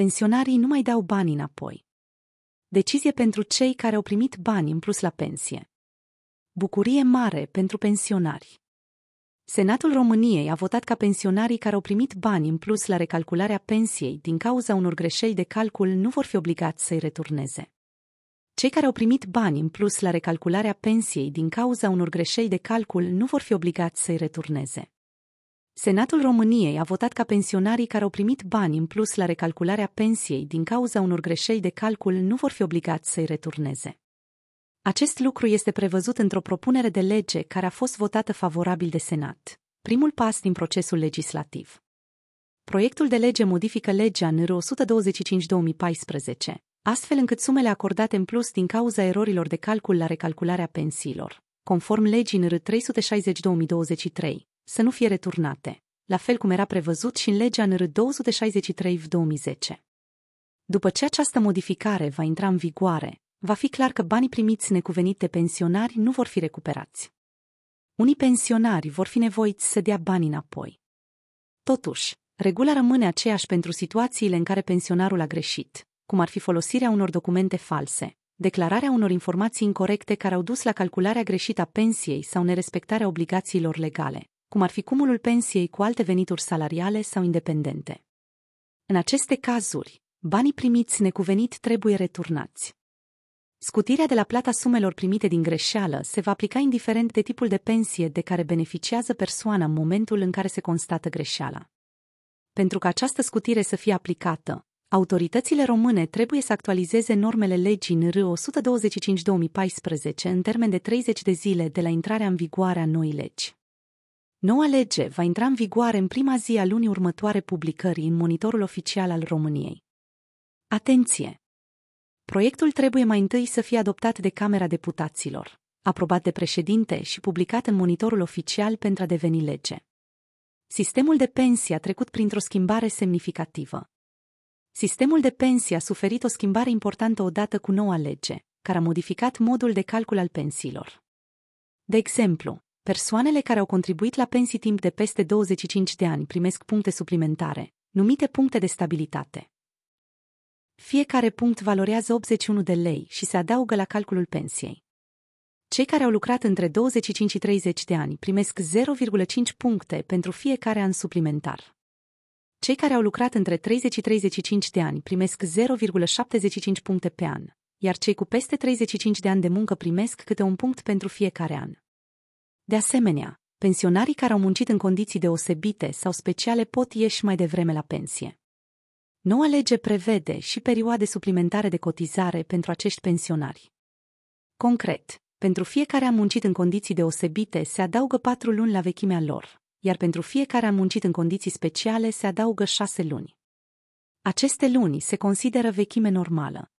pensionarii nu mai dau bani înapoi. Decizie pentru cei care au primit bani în plus la pensie. Bucurie mare pentru pensionari. Senatul României a votat ca pensionarii care au primit bani în plus la recalcularea pensiei din cauza unor greșeli de calcul nu vor fi obligați să-i returneze. Cei care au primit bani în plus la recalcularea pensiei din cauza unor greșeli de calcul nu vor fi obligați să-i returneze. Senatul României a votat ca pensionarii care au primit bani în plus la recalcularea pensiei din cauza unor greșeli de calcul nu vor fi obligați să-i returneze. Acest lucru este prevăzut într-o propunere de lege care a fost votată favorabil de Senat, primul pas din procesul legislativ. Proiectul de lege modifică legea NR 125-2014, astfel încât sumele acordate în plus din cauza erorilor de calcul la recalcularea pensiilor, conform legii NR 360-2023, să nu fie returnate, la fel cum era prevăzut și în legea NR 263-2010. După ce această modificare va intra în vigoare, va fi clar că banii primiți necuvenit de pensionari nu vor fi recuperați. Unii pensionari vor fi nevoiți să dea banii înapoi. Totuși, regula rămâne aceeași pentru situațiile în care pensionarul a greșit, cum ar fi folosirea unor documente false, declararea unor informații incorrecte care au dus la calcularea greșită a pensiei sau nerespectarea obligațiilor legale, cum ar fi cumulul pensiei cu alte venituri salariale sau independente. În aceste cazuri, banii primiți necuvenit trebuie returnați. Scutirea de la plata sumelor primite din greșeală se va aplica indiferent de tipul de pensie de care beneficiază persoana în momentul în care se constată greșeala. Pentru ca această scutire să fie aplicată, autoritățile române trebuie să actualizeze normele legii în R. 125-2014 în termen de 30 de zile de la intrarea în vigoare a noii legi. Noua lege va intra în vigoare în prima zi a lunii următoare publicării în monitorul oficial al României. Atenție! Proiectul trebuie mai întâi să fie adoptat de Camera Deputaților, aprobat de președinte și publicat în monitorul oficial pentru a deveni lege. Sistemul de pensie a trecut printr-o schimbare semnificativă. Sistemul de pensie a suferit o schimbare importantă odată cu noua lege, care a modificat modul de calcul al pensiilor. De exemplu, Persoanele care au contribuit la pensii timp de peste 25 de ani primesc puncte suplimentare, numite puncte de stabilitate. Fiecare punct valorează 81 de lei și se adaugă la calculul pensiei. Cei care au lucrat între 25 și 30 de ani primesc 0,5 puncte pentru fiecare an suplimentar. Cei care au lucrat între 30 și 35 de ani primesc 0,75 puncte pe an, iar cei cu peste 35 de ani de muncă primesc câte un punct pentru fiecare an. De asemenea, pensionarii care au muncit în condiții deosebite sau speciale pot ieși mai devreme la pensie. Noua lege prevede și perioade suplimentare de cotizare pentru acești pensionari. Concret, pentru fiecare a muncit în condiții deosebite se adaugă patru luni la vechimea lor, iar pentru fiecare a muncit în condiții speciale se adaugă șase luni. Aceste luni se consideră vechime normală,